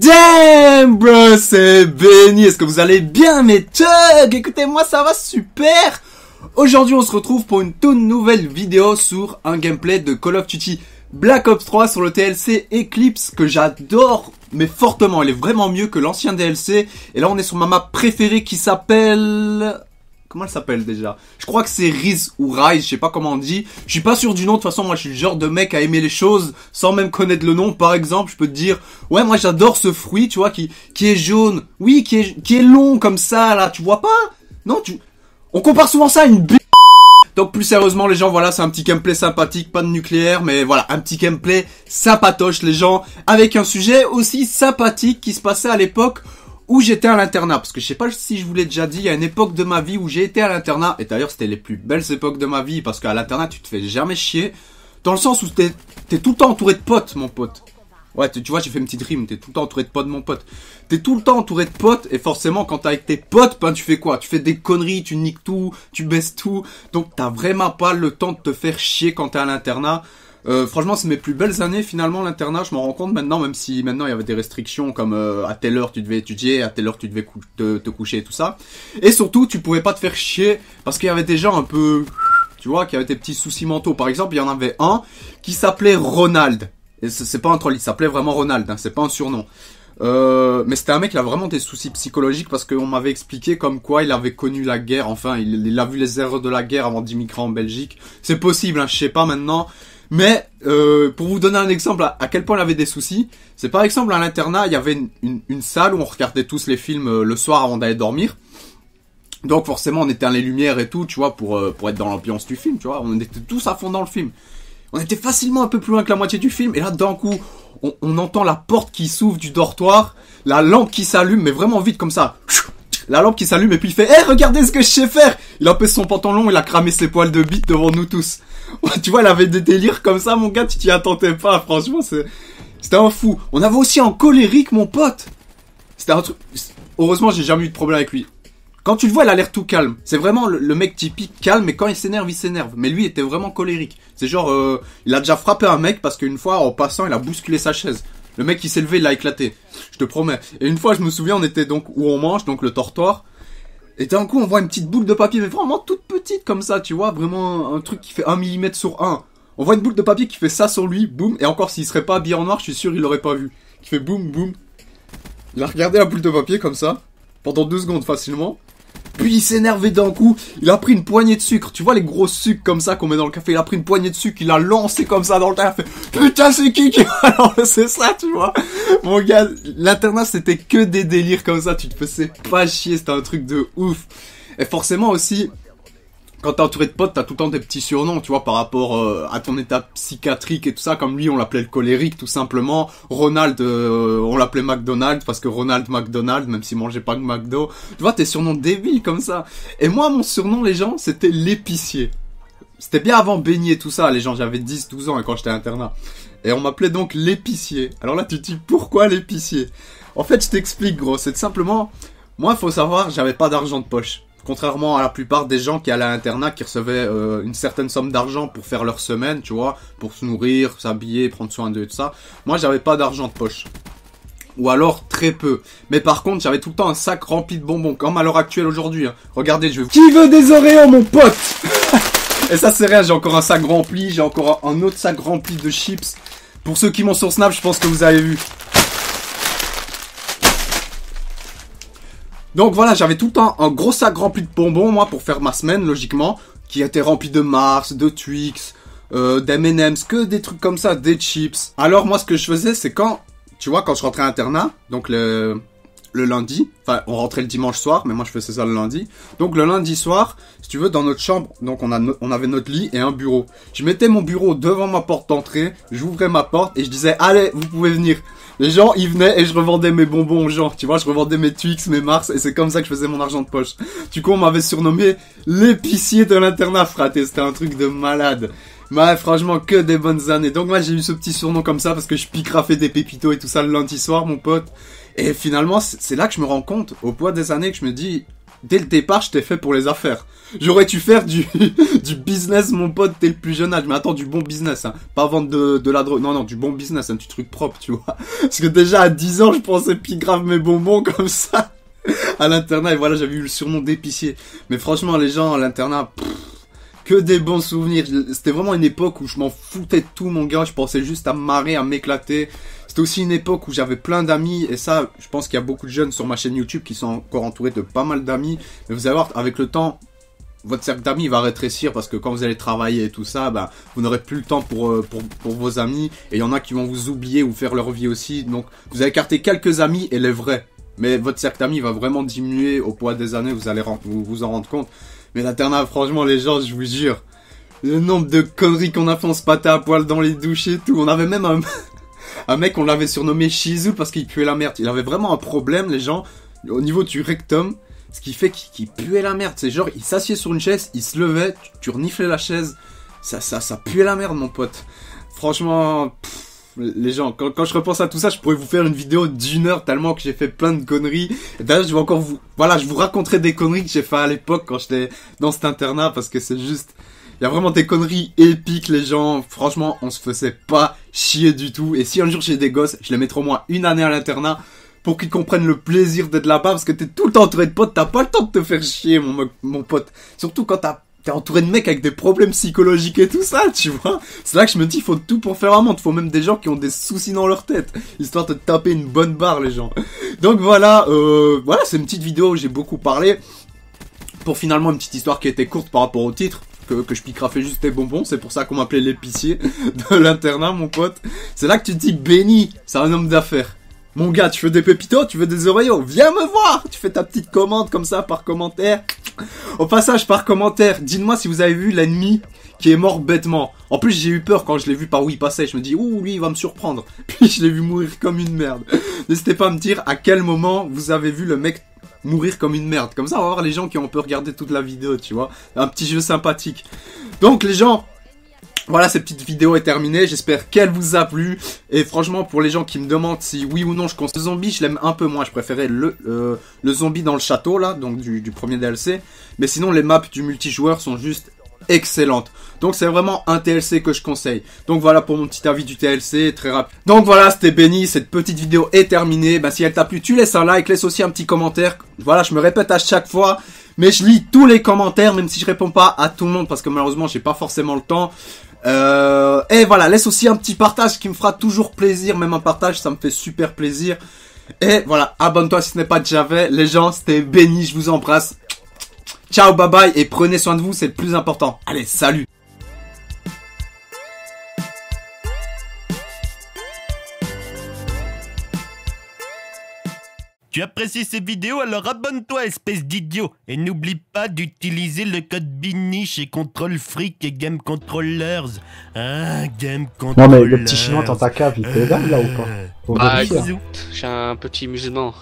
Damn bro, c'est béni est-ce que vous allez bien mes thugs Écoutez-moi, ça va super Aujourd'hui on se retrouve pour une toute nouvelle vidéo sur un gameplay de Call of Duty Black Ops 3 sur le TLC Eclipse que j'adore mais fortement, il est vraiment mieux que l'ancien DLC et là on est sur ma map préférée qui s'appelle... Comment elle s'appelle déjà Je crois que c'est Riz ou Rise, je sais pas comment on dit. Je suis pas sûr du nom, de toute façon, moi je suis le genre de mec à aimer les choses sans même connaître le nom. Par exemple, je peux te dire, ouais, moi j'adore ce fruit, tu vois, qui, qui est jaune. Oui, qui est, qui est long comme ça, là, tu vois pas Non, tu... On compare souvent ça à une b... Donc plus sérieusement les gens, voilà, c'est un petit gameplay sympathique, pas de nucléaire, mais voilà, un petit gameplay sympatoche les gens, avec un sujet aussi sympathique qui se passait à l'époque où j'étais à l'internat. Parce que je sais pas si je vous l'ai déjà dit, il y a une époque de ma vie où j'ai été à l'internat. Et d'ailleurs, c'était les plus belles époques de ma vie. Parce qu'à l'internat, tu te fais jamais chier. Dans le sens où t'es tout le temps entouré de potes, mon pote. Ouais, tu vois, j'ai fait une petite rime. T'es tout le temps entouré de potes, mon pote. T'es tout le temps entouré de potes. Et forcément, quand t'es avec tes potes, ben, tu fais quoi Tu fais des conneries, tu niques tout, tu baisses tout. Donc, t'as vraiment pas le temps de te faire chier quand t'es à l'internat. Euh, franchement, c'est mes plus belles années finalement l'internat. Je m'en rends compte maintenant, même si maintenant il y avait des restrictions comme euh, à telle heure tu devais étudier, à telle heure tu devais te, coucher et tout ça. Et surtout, tu pouvais pas te faire chier parce qu'il y avait des gens un peu, tu vois, qui avaient des petits soucis mentaux. Par exemple, il y en avait un qui s'appelait Ronald. Et c'est pas un troll, il s'appelait vraiment Ronald. Hein, c'est pas un surnom. Euh, mais c'était un mec qui a vraiment des soucis psychologiques parce qu'on m'avait expliqué comme quoi il avait connu la guerre, enfin il, a vu les erreurs de la guerre avant d'immigrer en Belgique. C'est possible, hein, je sais pas maintenant. Mais euh, pour vous donner un exemple à, quel point il avait des soucis, c'est par exemple à l'internat, il y avait une, salle où on regardait tous les films euh, le soir avant d'aller dormir. Donc forcément, on éteint les lumières et tout, tu vois, pour, euh, pour être dans l'ambiance du film, tu vois. On était tous à fond dans le film. On était facilement un peu plus loin que la moitié du film, et là, d'un coup, on, entend la porte qui s'ouvre du dortoir, la lampe qui s'allume, mais vraiment vite comme ça. La lampe qui s'allume, et puis il fait, hé, eh, regardez ce que je sais faire! Il a pèsé son pantalon, il a cramé ses poils de bite devant nous tous. tu vois, elle avait des délires comme ça, mon gars, tu t'y attendais pas, franchement, c'était un fou. On avait aussi un colérique, mon pote. C'était un truc. Heureusement, j'ai jamais eu de problème avec lui. Quand tu le vois, il a l'air tout calme. C'est vraiment le, mec typique calme, et quand il s'énerve, il s'énerve. Mais lui, était vraiment colérique. C'est genre, euh, il a déjà frappé un mec parce qu'une fois, en passant, il a bousculé sa chaise. Le mec, il s'est levé, il l'a éclaté. Je te promets. Et une fois, je me souviens, on était donc où on mange, donc le tortoir et d'un coup, on voit une petite boule de papier, mais vraiment toute petite comme ça, tu vois, vraiment un truc qui fait 1 mm sur 1. On voit une boule de papier qui fait ça sur lui, boum, et encore s'il serait pas habillé en noir, je suis sûr il l'aurait pas vu. Qui fait boum, boum. Il a regardé la boule de papier comme ça, pendant deux secondes facilement, puis il s'est énervé d'un coup, il a pris une poignée de sucre. Tu vois les gros sucres comme ça qu'on met dans le café, il a pris une poignée de sucre, il a lancé comme ça dans le café. Putain, c'est qui qui lancer ça, tu vois Mon gars, l'internat c'était que des délires comme ça, tu te faisais pas chier, c'était un truc de ouf. Et forcément aussi, quand t'es entouré de potes, t'as tout le temps des petits surnoms, tu vois, par rapport euh, à ton état psychiatrique et tout ça. Comme lui, on l'appelait le colérique, tout simplement. Ronald, euh, on l'appelait McDonald parce que Ronald McDonald, même s'il mangeait pas que McDo. Tu vois, tes surnoms débiles comme ça. Et moi, mon surnom, les gens, c'était l'épicier. C'était bien avant baigner, tout ça, les gens. J'avais 10, 12 ans quand j'étais internat. Et on m'appelait donc l'épicier. Alors là, tu te dis, pourquoi l'épicier En fait, je t'explique, gros. C'est simplement, moi, faut savoir, j'avais pas d'argent de poche contrairement à la plupart des gens qui allaient à l'internat, qui recevaient euh, une certaine somme d'argent pour faire leur semaine, tu vois, pour se nourrir, s'habiller, prendre soin d'eux et tout ça, moi j'avais pas d'argent de poche. Ou alors très peu. Mais par contre, j'avais tout le temps un sac rempli de bonbons, comme à l'heure actuelle aujourd'hui. Hein. Regardez, je veux... Qui veut des oreos, mon pote Et ça, c'est rien, j'ai encore un sac rempli, j'ai encore un autre sac rempli de chips. Pour ceux qui m'ont sur Snap, je pense que vous avez vu. Donc voilà, j'avais tout le temps un gros sac rempli de bonbons, moi, pour faire ma semaine, logiquement, qui était rempli de Mars, de Twix, euh, que des trucs comme ça, des chips. Alors moi, ce que je faisais, c'est quand, tu vois, quand je rentrais à internat, donc le, le lundi. Enfin, on rentrait le dimanche soir, mais moi je faisais ça le lundi. Donc le lundi soir, si tu veux, dans notre chambre, donc on, a on avait notre lit et un bureau. Je mettais mon bureau devant ma porte d'entrée, j'ouvrais ma porte et je disais, allez, vous pouvez venir. Les gens, ils venaient et je revendais mes bonbons aux gens. Tu vois, je revendais mes Twix, mes Mars et c'est comme ça que je faisais mon argent de poche. Du coup, on m'avait surnommé l'épicier de l'internat, fraté. C'était un truc de malade. Ouais, bah, franchement, que des bonnes années. Donc moi, j'ai eu ce petit surnom comme ça parce que je pigrafais des pépitos et tout ça le lundi soir, mon pote. Et finalement, c'est là que je me rends compte, au poids des années, que je me dis, dès le départ, je t'ai fait pour les affaires. J'aurais dû faire du, du business, mon pote, dès le plus jeune âge. Mais attends, du bon business, hein. Pas vendre de, de la drogue. Non, non, du bon business, un hein, petit truc propre, tu vois. Parce que déjà, à 10 ans, je pensais pigrafer mes bonbons comme ça. À l'internat, et voilà, j'avais eu le surnom d'épicier. Mais franchement, les gens à l'internat, que des bons souvenirs. C'était vraiment une époque où je m'en foutais de tout, mon gars. Je pensais juste à me marrer, à m'éclater. C'était aussi une époque où j'avais plein d'amis. Et ça, je pense qu'il y a beaucoup de jeunes sur ma chaîne YouTube qui sont encore entourés de pas mal d'amis. Mais vous allez voir, avec le temps, votre cercle d'amis va rétrécir parce que quand vous allez travailler et tout ça, bah, vous n'aurez plus le temps pour, euh, pour, vos amis. Et il y en a qui vont vous oublier ou faire leur vie aussi. Donc, vous allez écarter quelques amis et les vrais. Mais votre cercle d'amis va vraiment diminuer au poids des années, vous allez vous en rendre compte. Mais la franchement, les gens, je vous jure, le nombre de conneries qu'on a fait, on se à poil dans les douches et tout. On avait même un, mec, on l'avait surnommé Shizu parce qu'il puait la merde. Il avait vraiment un problème, les gens, au niveau du rectum. Ce qui fait qu'il puait la merde. C'est genre, il s'assied sur une chaise, il se levait, tu, reniflais la chaise. Ça, ça, ça puait la merde, mon pote. Franchement, les gens, quand, quand, je repense à tout ça, je pourrais vous faire une vidéo d'une heure tellement que j'ai fait plein de conneries. D'ailleurs, je vais encore vous, voilà, je vous raconterai des conneries que j'ai fait à l'époque quand j'étais dans cet internat parce que c'est juste, il y a vraiment des conneries épiques, les gens. Franchement, on se faisait pas chier du tout. Et si un jour j'ai des gosses, je les mettrai au moins une année à l'internat pour qu'ils comprennent le plaisir d'être là-bas parce que t'es tout le temps entouré de potes, t'as pas le temps de te faire chier, mon, mon pote. Surtout quand t'as t'es entouré de mecs avec des problèmes psychologiques et tout ça, tu vois. C'est là que je me dis, il faut tout pour faire un monde. Faut même des gens qui ont des soucis dans leur tête, histoire de taper une bonne barre, les gens. Donc voilà, euh, voilà, c'est une petite vidéo où j'ai beaucoup parlé. Pour finalement une petite histoire qui était courte par rapport au titre. Que, je je fait juste tes bonbons, c'est pour ça qu'on m'appelait l'épicier de l'internat, mon pote. C'est là que tu te dis, béni, c'est un homme d'affaires. Mon gars, tu veux des pépitos, tu veux des oreillons viens me voir Tu fais ta petite commande comme ça par commentaire, Au passage, par commentaire, dites-moi si vous avez vu l'ennemi qui est mort bêtement. En plus, j'ai eu peur quand je l'ai vu par où il passait. Je me dis, ouh, lui, il va me surprendre. Puis je l'ai vu mourir comme une merde. N'hésitez pas à me dire à quel moment vous avez vu le mec mourir comme une merde. Comme ça, on va voir les gens qui ont peur, regarder toute la vidéo, tu vois. Un petit jeu sympathique. Donc, les gens, voilà, cette petite vidéo est terminée, j'espère qu'elle vous a plu, et franchement, pour les gens qui me demandent si oui ou non je conseille le zombie, je l'aime un peu moins, je préférais le, euh, le zombie dans le château, là, donc du, premier DLC, mais sinon les maps du multijoueur sont juste excellentes. Donc c'est vraiment un TLC que je conseille. Donc voilà pour mon petit avis du TLC, très rapide. Donc voilà, c'était béni cette petite vidéo est terminée. Bah, si elle t'a plu, tu laisses un like, laisse aussi un petit commentaire. Voilà, je me répète à chaque fois, mais je lis tous les commentaires, même si je réponds pas à tout le monde, parce que malheureusement j'ai pas forcément le temps. Euh, et voilà, laisse aussi un petit partage qui me fera toujours plaisir, même un partage, ça me fait super plaisir. Et voilà, abonne-toi si ce n'est pas déjà fait. Les gens, c'était béni, je vous embrasse. Ciao, bye bye et prenez soin de vous, c'est le plus important. Allez, salut Tu apprécies ces vidéos, alors abonne-toi, espèce d'idiot Et n'oublie pas d'utiliser le code BINI chez Control Freak et Game Controllers. Hein, Game Controllers... Non mais le petit chinois dans ta cave, il te là ou pas euh. Bah, j'ai un petit musulman.